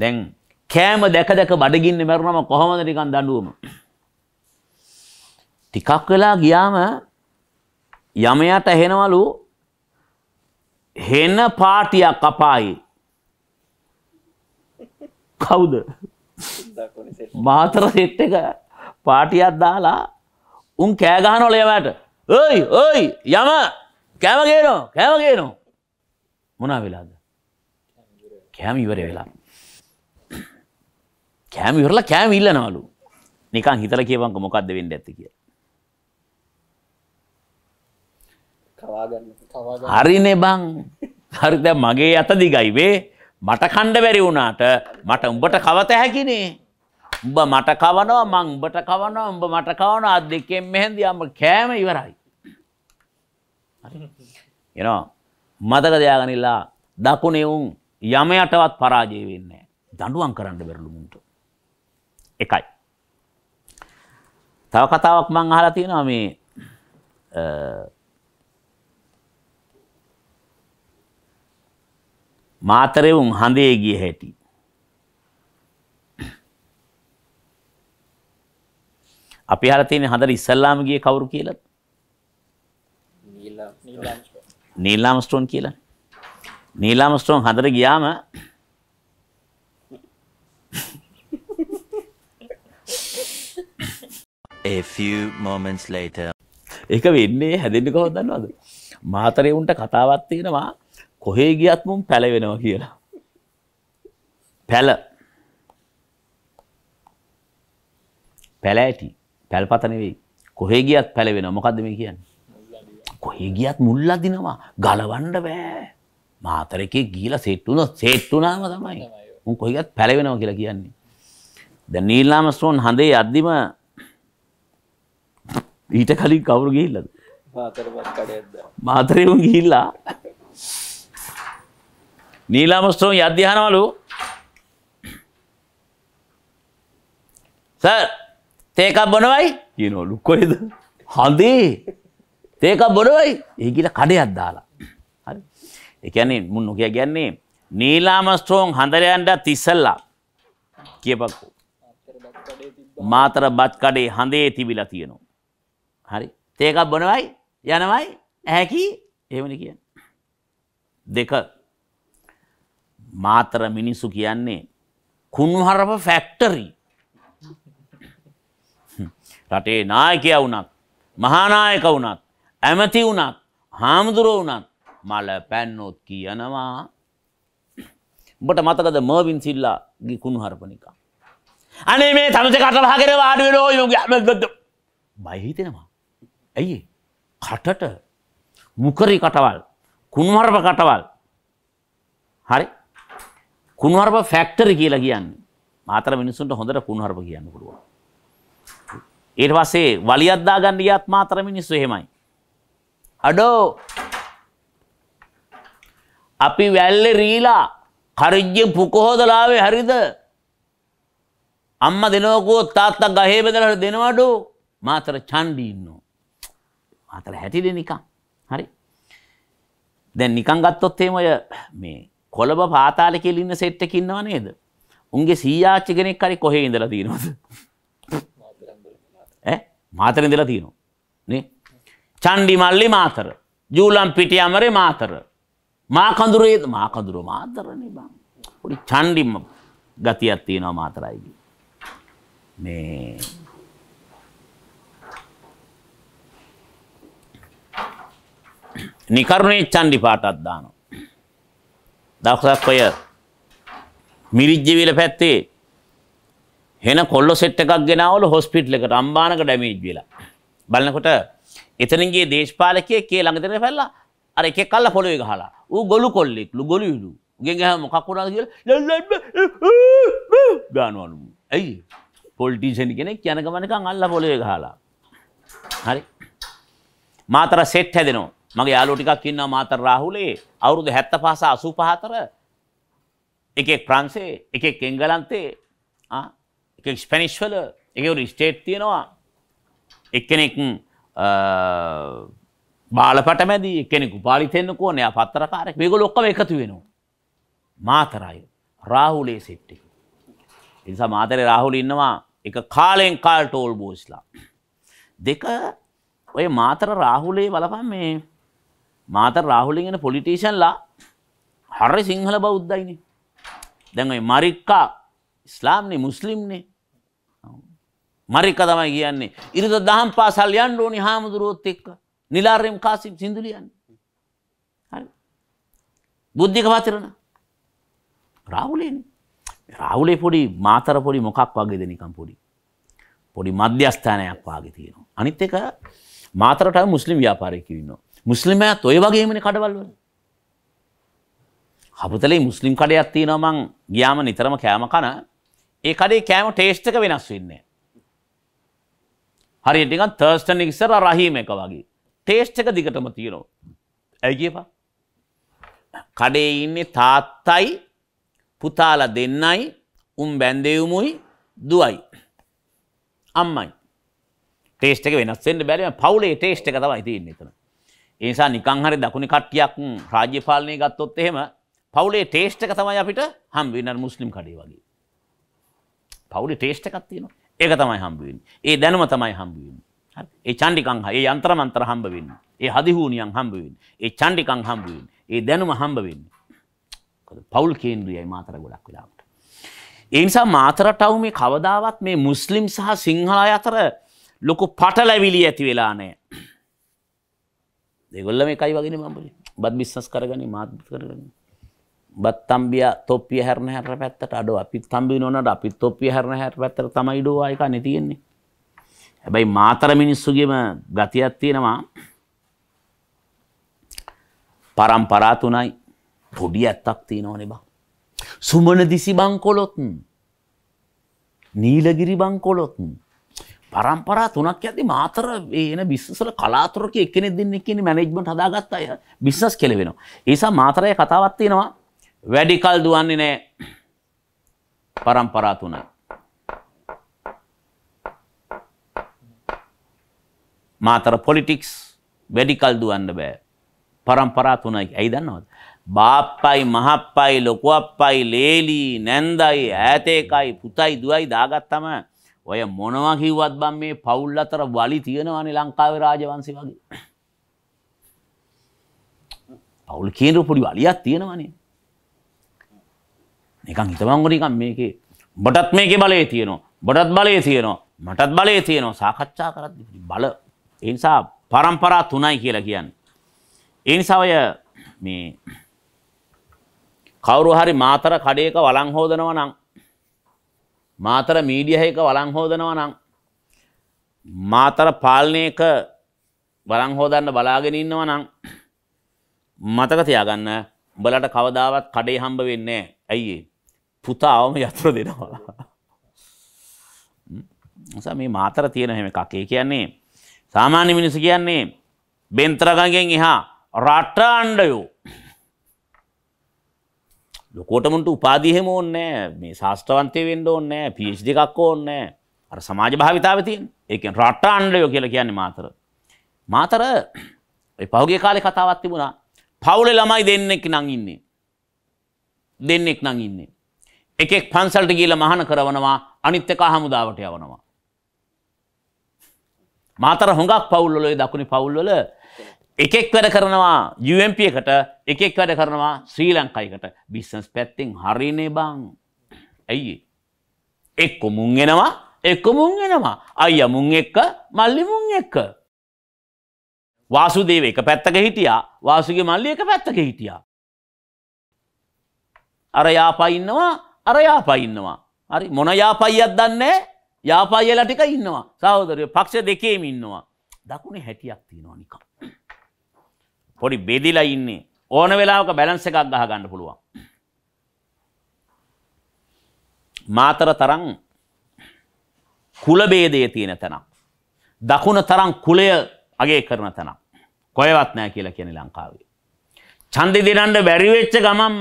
දැන් කෑම දැක දැක බඩගින්න මැරුණම කොහොමද නිකන් දඬුවම ටිකක් වෙලා ගියාම යමයට හෙනවලු හෙන පාටියක් අපායි කවුද මාතර සෙට් එක පාටියක් දාලා උන් කෑ ගහනවල යමයට ඔයි ඔයි යම කෑම ගේනෝ කෑම ගේනෝ මොනවා වෙලාද කෑම ඉවර වෙලා කෑම ඉවරලා කෑම ඉල්ලනවලු. නිකන් හිතලා කියවන්කො මොකද්ද වෙන්නේ ඇත්තේ කියලා. කවා ගන්න කවා ගන්න. හරිනේ බං. හරි දැන් මගේ අත දිගයි වේ. මට කණ්ඩ බැරි වුණාට මට උඹට කවත හැකිනේ. උඹ මට කවනවා මං උඹට කවනවා උඹ මට කවනවා අත් දෙකෙන් මෙහෙන්දි අම්ම කෑම ඉවරයි. එනවා මතක තියාගනිලා දකුණේ උන් යමයටවත් පරාජය වෙන්නේ නැහැ. දඬුවම් කරන්න බැරිලු මුන්ට. එකයි. තව කතාවක් මං අහලා තියෙනවා මේ මාතරෙවුන් හඳේ ගිය හැටි. අපි අහලා තියෙන හඳට ඉස්සල්ලාම ගියේ කවුරු කියලාද? නීල් ආම්ස්ට්‍රෝන් කියලා. නීල් ආම්ස්ට්‍රෝන් හඳට ගියාම මොමන්ස්ලට එක වෙන්නේ හැදෙන්න්න කොහො දන්නවද මාතරයවුන්ට කතාවත්තියෙනවා කොහේ ගියත්මුම් පැලවෙනවා කියලා පැල පැලෑටි පැල් පතනවෙයි කොහේ ගියත් පැලවෙන මොකක්ද මේ කියන්න කොහේ ගියත් මුල්ල දිනවා ගලවන්ඩ බෑ මාතරකේ ගීල සෙට්ටුන සේට්ටුනාම තමයි උන් කොහගත් පැලවෙනවා කියලා කියන්නේ ද නීල්ලාම ස්ටෝන් හඳේ අදදිම ඊට කලින් කවුරු ගිහිල්ලද මාතරයවුන් ගිහිල්ලා නීලාමස්තෝන් අධ්‍යානවලු ස තේකක් බොනවයි කියනවලු කොයිද හඳේ තේකක් බොනවයි ඒගිල කඩයක් දාලා එකන්නේ මුන් නොකය ගැන්නේ නීලාමස්ටෝන් හඳරයන්ට තිස්සල්ලා කියපක්කෝ මාතර බත් කඩේ හඳේ තිබිලා තියෙනවා හරි තේකක් බොනවයි යනවයි ඇහැකි එමනි කිය. දෙක මාතර මිනිස්සු කියන්නේ කුණුහරප ෆැක්ටරි රටේ නායකය වුනත් මහානායක වුනත් ඇමති වුනත් හාමුදුරුව වුනත් මල පැන්නොත් කියනවා උඹට මතකද මර්වින් සිල්ලා ගි කුණුහරපනිකා අනේ මේ තනත කටලහගෙන වාඩුවෙනෝ යොග බයිහිතෙනවා ඇයි කටට මුකරි කටවල් කුණුවරප කටවල් හරි කුණුවරප ෆැක්ටරි කියලා කියන්න මාතර මිනිසුන්ට හොඳට කුණුහරප කියන්න පුළුවන් ඊට පස්සේ වලියද්දා ගන්න ගියත් මාතර මිනිස්සු එහෙමයි අඩෝ අපි වැල්ලේ රීලා කරිජ්ජෙන් පුකොහොදලාවේ හරිද අම්මා දෙනවකෝ තාත්තා ගහේ බෙදලා දෙනවඩෝ මාතර චණ්ඩි ඉන්නවා අතර හැටිද නිකං හරි දැන් නිකං ගත්තොත් එහෙම ඔය මේ කොළඹ පාතාලේ කියලා ඉන්න සෙට් එකක ඉන්නව නේද උන්ගේ සීයාච්චි කෙනෙක් හරි කොහේ ඉඳලා තියෙනවද ඈ මාතර ඉඳලා තියෙනව නේ චණ්ඩි මල්ලි මාතර ජූලම් පිටිය අමරේ මාතර මා කඳුරේ මා කඳුර මාතරනේ බං පොඩි චණ්ඩි ගතියක් තියෙනවා මාතරයි මේ නිකරුණේ චණ්ඩි පාටක් දානවා. දවසක් ඔය මිරිජ්ජවිල පැත්තේ හෙන කොල්ල සෙට් එකක් ගෙනාවලු හොස්පිටල් එකට අම්බානක ඩැමේජ් වෙලා. බලනකොට එතනින් ගියේ දේශපාලකයෙක් කේ ළඟ දෙන පැල්ලා අර එකෙක් අල්ල පොළවේ ගහලා. ඌ ගොළු කොල්ලෙක්ලු ගොළු ඉලු. ගෙන් ගහම මොකක් වුණාද කියලා ලල්ලබ්බ ගානවලු. ඇයි? පොලිටිෂන් කෙනෙක් යන ගමනකන් අල්ල පොළවේ ගහලා. හරි. මාතර සෙට් හැදෙනවා. මගේ යාලෝ ටිකක් ඉන්නවා මාතර රාහුලේ අවුරුදු 75 84 එකෙක් ප්‍රංශේ එකෙක් එංගලන්තේ ආ එකෙක් ස්පැනිෂ් වල එකේ ස්ටේට් තියෙනවා එක්කෙනෙක් බාලපට මැදි එක්කෙනෙක් උපාලිතෙන්න කෝනේ යා පත්තරකාරයෙක් මේගොල්ලෝ ඔක්කොම එකතු වෙනවා මාතරය රාහුලේ සෙට් එක ඒ නිසා මාතරේ රාහුල ඉන්නවා එක කාලෙන් කාල් ටෝල් බෝස්ලා දෙක ඔය මාතර රාහුලේ බලපන් මේ මාත රාහුලිගෙන පොලිටේෂන්ලා හරි සිංහල බෞද්ධයිනේ. දැන්යි මරික්කා ඉස්ලාම්නේ මුස්ලිම්නේ මරික තමයි කියන්නේ ඉරිද දහම් පාසල් යන්න ඕනි හාමුදුරුවොත් එක්ක නිලාරෙම් කාසිම් සින්දුලියන්නේ හරි බුද්ධික වතරන රාහුලේනේ රාහුලේ පොඩි මාතර පොඩි මොකක් වගේද නිකන් පොඩි පොඩි මධ්‍යස්ථානයක් වාගේ තියෙනවා අනිත් එක මාතරට මුස්ලිම් ව්‍යාපාරිකයෝ ඉන්නවා මුස්ලිමයත් ඔය වගේමන කඩවල්වල. හපුතලේ මුස්ලිම් කඩයක් තියෙනවා මං ගියාම නිතරම කෑම කන ඒ කඩේ කෑම ටේස්ට් එක වෙනස් වෙන්නේ. හරියට නිකන් තර්ස්ටන් ඉස්සර රහීම එක වගේ. ටේස්ට් එක දිගටම තියෙනවා. ඇයි කියපා? කඩේ ඉන්නේ තාත්තයි පුතාලා දෙන්නයි උන් බැන්දෙවුමුයි දුවයි. අම්මයි. ටේස්ට් එක වෙනස් වෙන්න බැරි පවුලේ ටේස්ට් එක තමයි තියෙන්නේ එතන. ඒ නිසා නිකන් හරි දකුණු කට්ටියක් රාජ්‍ය පාලනය ගත්තොත් එහෙම පවුලේ ටේස්ට් එක තමයි අපිට හම් වෙන්නේ මුස්ලිම් කඩේ වගේ. පවුලේ ටේස්ට් එකක් තියෙනවා. ඒක තමයි හම්බ වෙන්නේ. ඒ දැනුම තමයි හම්බ වෙන්නේ. හරි. ඒ චණ්ඩිකං ඒ යంత్ర මන්ත්‍ර හම්බ වෙන්නේ. ඒ හදිහූනියන් හම්බ වෙන්නේ. ඒ චණ්ඩිකං හම්බ වෙන්නේ. ඒ දැනුම හම්බ වෙන්නේ. පවුල් කේන්ද්‍රයයි මාතර ගොඩක් වෙලාවට. ඒ නිසා මාතර ටවුන් මේ කවදාවත් මේ මුස්ලිම් සහ සිංහල අතර ලොකු පටලැවිලි ඇති වෙලා නැහැ. දෙගොල්ල මේ එකයි වගෙන මම්බලි බත් බිස්නස් කරගනි මාත් කරගන්න බත් තම්බිය තොප්පිය හැරණ හැර පැත්තට අඩ අපි තම්බි නොනට අපි තොප්පිය හැරණ හැර පැත්තට තමයි ඩෝවායක නැතියෙන්නේ හැබැයි මාතර මිනිස්සුගේම ගතියක් තියෙනවා පරම්පරා තුනයි පොඩි ඇත්තක් තියෙනවනේ බං සුමන දිසි බංකොලොත් නීලගිරි බංකොලොත් පරම්පරා තුනක් ඇති මාතර ඒන බිස්සල කලාතුරක එකනෙ දෙන්න කියන මැනෙජ්මට හදාගත් අය බිස්සස් කෙලවෙන. ඒසා මාතරය කතාවත්තියෙනවා වැඩිකල් දුවන්නේ නෑ පරම්පරා තුන. මාතර පොලිටික්ස් වැඩිකල් දුවන්න බෑ පරම්පරා තුනයි ඇයි දන්නවද. බාප්පයි මහප්පයි ලොකුවප්පයි ලේලී නැන්දයි ඇතේකයි පුතයි දුවයි දාගත්තම ඔය මොනවා කිව්වත් බම් මේ පවුල් අතර වලි තියෙනවානේ ලංකාවේ රාජවංශේ වගේ. පවුල් කියන පොඩි වලියක් තියෙනවානේ. නිකන් හිතවංගු නිකන් මේකේ බටත් මේකේ බලය තියෙනවා. බටත් බලය තියෙනවා. මටත් බලය තියෙනවා. සාකච්ඡා කරද්දි බල ඒ නිසා පරම්පරා තුනයි කියලා කියන්නේ. ඒ නිසා ඔය මේ කවුරු හරි මාතර කඩේක වළං හොදනවා නම් මාතර මීඩිය එක වලංහෝදනවා නම් මාතර පාලනයක බලංහෝදන්න බලාගෙන ඉන්නවා නම් මතක තියාගන්න උඹලට කවදාවත් කඩේ හම්බ වෙන්නේ ඇයි පුතාවම යතුර දෙනවා නිසා මේ මාතර තියෙන හැම එකක් ඒ කියන්නේ සාමාන්‍ය මිනිස්සු කියන්නේ බෙන්තරගගෙන් එහා රට අණ්ඩයෝ ලොකෝටමට උපාදිහෙම ඕන්නෑ මේ ශාස්ත්‍රවන්තය වෙන්ඩ ඕන්නෑ පිච් දෙකක් ඕන්නෑ අර සමාජ භාවිතාව තියෙන් ඒක රට්ටාන්ඩයෝ කියලා කියන්නේ මාතර. මාතර පහුගේ කාලෙ කතාවත් තිබුණා පවුල ළමයි දෙන්නෙක් නං ඉන්නේ. දෙන්නෙක් නං ඉන්නේ. එකෙක් පන්සල්ට ගීල මහන කරවනවා අනිත්්‍යක හමුදාවට යවනවා. මාතර හොඟක් පවුල්ලොය දකුණ පවුල්වල එකෙක් වැඩ කරනවා UMP එකට එකෙක් වැඩ කරනවා ශ්‍රී ලංකායිකට බිස්නස් පැත්තෙන් හරිනේ බං. ඇයි එක්ක මුන් එනවා එක්ක මුන් එනවා අයියා මුන් එක්ක මල්ලි මුන් එක්ක වාසුදේව එක පැත්තක හිටියා වාසුගේ මල්ලි එක පැත්තක හිටියා අර යාපා ඉන්නවා අර යාපා ඉන්නවා හරි මොන යාපයියක් දන්නේ යාපයියලා ටික ඉන්නවා සහෝදරයෝ පක්ෂ දෙකේම ඉන්නවා දකුණේ හැටියක් තියෙනවා නිකන් පොඩි බෙදිලා ඉන්නේ ඕන වෙලාවක බැලන්ස් එකක් ගහ ගන්න පුළුවන් මාතර තරම් කුල ભેදයේ තියෙන තැනක් දකුණ තරම් කුලය අගේ කරන තැනක් කොහෙවත් නැහැ කියලා කියන්නේ ලංකාවේ ඡන්දෙ දිනන්න බැරි වෙච්ච ගමම්ම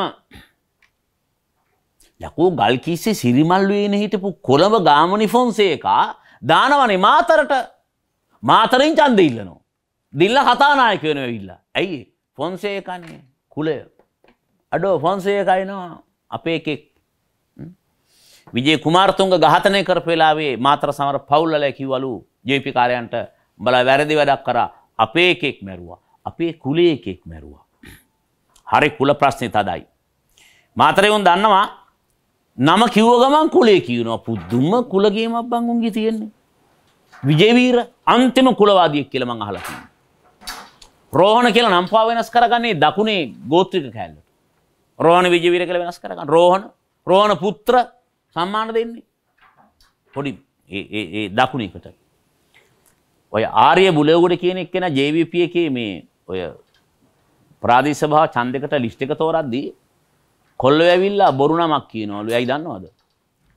යකෝ ගල් කිස්සේ සිරිමල් වේන හිටපු කොළඹ ගාමනි ෆොන්සේකා දානවනේ මාතරට මාතරින් ඡන්දෙ ඉල්ලනවා දිල්ල කතානායක වෙනවා ඉල්ලා ඇයි ෆොන්සේකනේ කුලය අඩෝ ෆොන්සේකයිනවා අපේ එකෙක් විජේ කුමාර්තුන්ග ඝාතනය කරපේලාවේ මාතර සමර පවුල්ලල කිව්වලු ජේපිකාරයන්ට බලා වැරදි වැඩක් කරා අපේ එකෙක් මැරුවා අපේ කුලේ එකෙක් මැරුවා හරි කුල ප්‍රශ්නේ තදයි මාතරේ උන් දන්නවා නම කිව්ව ගමන් කුලේ කියනවා පුදුම කුලගේමක් බං උන්ගේ තියෙන්නේ විජේවීර අන්තිම කුලවාදියෙක් කියලා මං අහලා තියෙනවා රෝහණ කියලා නම්පා වෙනස් කරගන්නේ දකුණේ ගෝත්‍රික කෑල්ලට. රෝහණ විජේවීර කියලා වෙනස් කරගන්න. රෝහණ රෝහණ පුත්‍ර සම්මාන දෙන්නේ. පොඩි ඒ ඒ ඒ දකුණේකට. ඔය ආර්ය බුලවගොඩ කියන එක්කෙනා JVP එකේ මේ ඔය ප්‍රාදේශ සභාව ඡන්දයකට ලිස්ට් එක තෝරද්දී කොල්ලෝ ඇවිල්ලා බොරු නමක් කියනවලු. ඇයි දන්නවද?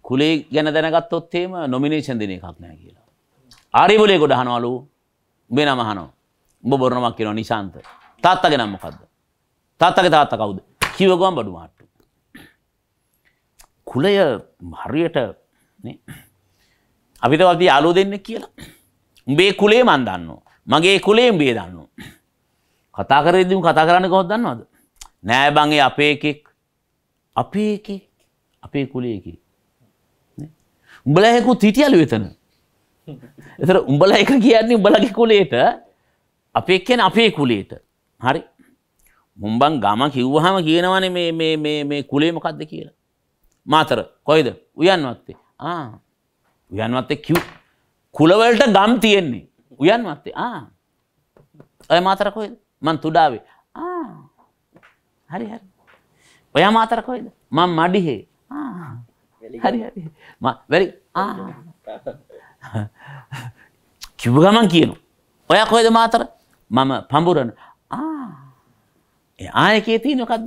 කුලේ ගැන දැනගත්තොත් එහෙම නොමිනේෂන් දෙන එකක් නෑ කියලා. ආර්ය බුලේ ගොඩ අහනවලු. මේ නම අහනවා. උඹ බොරනවා කියනවා නිශාන්ත. තාත්තගේ නම මොකද්ද? තාත්තගේ තාත්තා කවුද? කිව්ව ගමන් බඩු මාට්ටු. කුලය හරියට නේ අපිට අපි යාළුවෝ දෙන්නෙක් කියලා. උඹේ කුලේ මන් දන්නවා. මගේ කුලේ උඹේ දන්නවා. කතා කරද්දී උඹ කතා කරන්නේ කොහොමද දන්නවද? නෑ බං ඒ අපේ එකෙක්. අපේ එකේ අපේ කුලේ එකේ. නේ? උඹලා හේකු තිටියලු එතන. එතන උඹලා එක කියන්නේ උඹලගේ කුලේට අපේ කියන අපේ කුලේට. හරි. මුම්බන් ගම කිව්වහම කියනවනේ මේ මේ මේ මේ කුලේ මොකද්ද කියලා. මාතර කොයිද? උයන්වත්තේ. ආ. උයන්වත්තේ කිව් කුලවලට ගම් තියෙන්නේ. උයන්වත්තේ. ආ. ඔය මාතර කොයිද? මං තුඩාවේ. ආ. හරි හරි. ඔයා මාතර කොයිද? මං මඩිහේ. ආ. හරි හරි. මම වෙරි ආ. කිව්ව ගමන් කියනවා. ඔයා කොහෙද මාතර? මම පඹුරන ආයකේ තියනකක්ද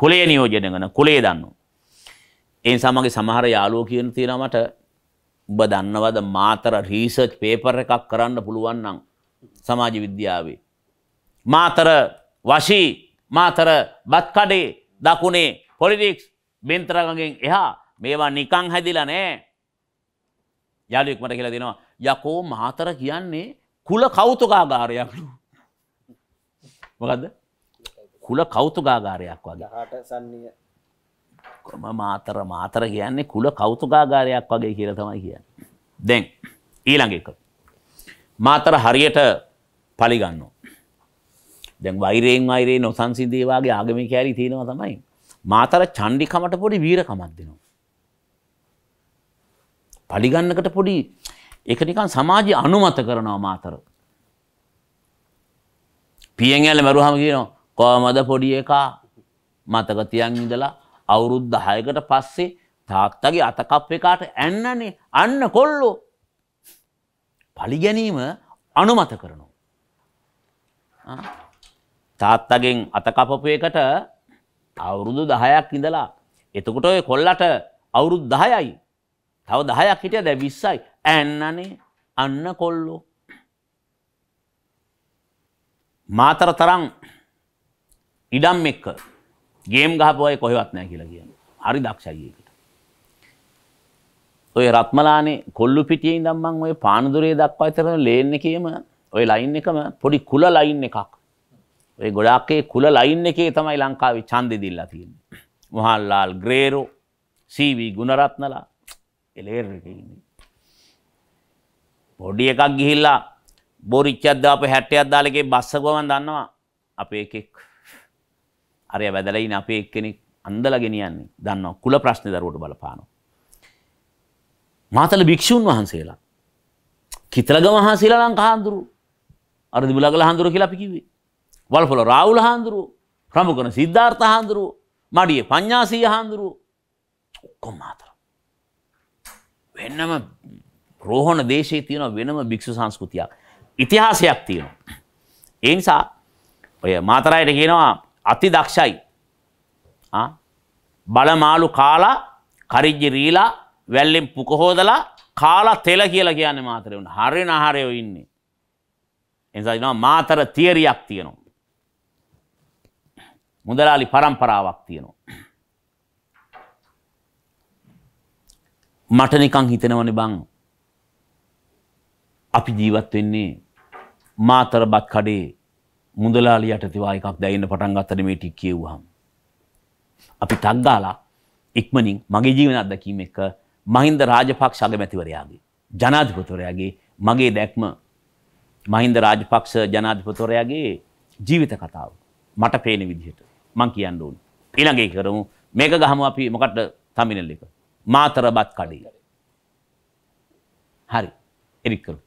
කොලේ නියෝජන ගන කොලේ දන්න. එන් සමගේ සමහර යාලෝ කියන තියෙනමට උබ දන්නවද මාතර රීසර්ච් පේපර එකක් කරන්න පුළුවන්නම් සමාජ විද්‍යාවේ. මාතර වශී මාතර බත්කඩේ දකුණේ පොලිටික්ස් බෙන්තරගගෙන් එහා මේවා නිකං හැදිල නෑ යාලෙක්මට කියලා දෙනවා යකෝ මාතර කියන්නේ කුල කෞතුකාගාරයක්ලු. මොකද කුල කෞතුගාගාරයක් වගේ මාතර මාතර කියන්නේ කුල කෞතුගාගාරයක් වගේ කියලා තමයි කියන්නේ. දැන් ඊළඟ එක. මාතර හරියට පරිගන්නවා. දැන් වෛරයෙන් වෛරේ නොසන්සිඳී වාගේ ආගමිකයරි තියෙනවා තමයි. මාතර චණ්ඩිකමට පොඩි වීරකමක් දෙනවා. පරිගන්නකට පොඩි ඒක නිකන් සමාජය අනුමත කරනවා මාතර. පියෙන්ඇල මැරුහම කියනවා කොමද පොඩි එකා මතක තියන් ඉඳලා අවුරුද්ද හයකට පස්සේ තාත්තගේ අතකප් එකාට ඇන්නනේ අන්න කොල්ලෝ පලිගැනීම අනුමත කරනවා. තාත්තගෙන් අතකපපු එකට අවුරුදු දහයක් ඉඳලා එතකොට ඔය කොල්ලට අවුරුදු දහයයි තව දහයක් හිටිය දැ විස්සයි ඇන්නනේ අන්න කොල්ලෝ මාතර තරම් ඉඩම් එක්ක ගේම් ගහපු අය කොහෙවත් නැහැ කියලා කියන්නේ. හරි දක්ෂයි ඒකට. ඔය රත්මලානේ කොල්ලු පිටියේ ඉඳන් මම ඔය පානදුරේ දක්වා විතර ලේන් එකේම ඔය ලයින් එකම පොඩි කුල ලයින් එකක්. ඔය ගොඩාක් ඒ කුල ලයින් එකේ තමයි ලංකාවේ ඡන්දෙ දීලා තියෙන්නේ. මොහල්ලාල් ග්‍රේරෝ, සීවි ගුණරත්නලා එලේර් එකේ ඉන්නේ. පොඩි එකක් ගිහිල්ලා බොරිච්චක් දාපු 60ක් දාලා එකේ බස්සකවම දන්නවා අපේ එකෙක් අරය වැදලා ඉන්නේ අපේ එක්කෙනෙක් අන්දලා ගෙනියන්නේ දන්නවා කුල ප්‍රශ්නේ දරුවට බලපානවා මාතල භික්ෂුන් වහන්සේලා කිතලගම වහන්සේලා ලංකා හඳුරු අර දිබුලගල හඳුරු කියලා අපි කිව්වේ වල්පොල රාහුල හඳුරු ප්‍රමුඛන සිද්ධාර්ථ හඳුරු මඩියේ පඤ්ඤාසීය හඳුරු ඔක්කොම මාතල වෙනම රෝහණ දේශයේ තියෙන වෙනම භික්ෂු සංස්කෘතියක් ඉතිහාසයක් තියෙනවා. ඒ නිසා ඔය මාතරයට කියනවා අති දක්ෂයි. බලමාලු කාලා කරිජ්ජි රීලා වැල්ලෙන් පුක හොදලා කාලා තෙල කියලා කියන්නේ මාතරේ උන. හරි නහරයෝ ඉන්නේ. එනිසා කියනවා මාතර තියරියක් තියෙනවා. මුදලාලි પરම්පරාවක් තියෙනවා. මට නිකන් හිතෙනවනේ බං අපි ජීවත් වෙන්නේ මාතර බත් කඩේ මුදලාලියට තිවා එකක් දැයින්න පටන් ගත්තට මේ ටික කියවුවහම. අපි ටක් ගාලා ඉක්මනින් මගේ ජීවන අත්දැකීම එක මහින්ද රාජපක්ෂ අගමැතිවරයාගේ ජනාධිපතිවරයාගේ මගේ දැක්ම මහින්ද රාජපක්ෂ ජනාධිපතිවරයාගේ ජීවිත කතාව මට පේන විදිහට මං කියන්න ඕනේ. ඊළඟ එක කරමු මේක ගහමු අපි මොකටද තමිනල් එක. මාතර බත් කඩේ. හරි. එරික් කරමු.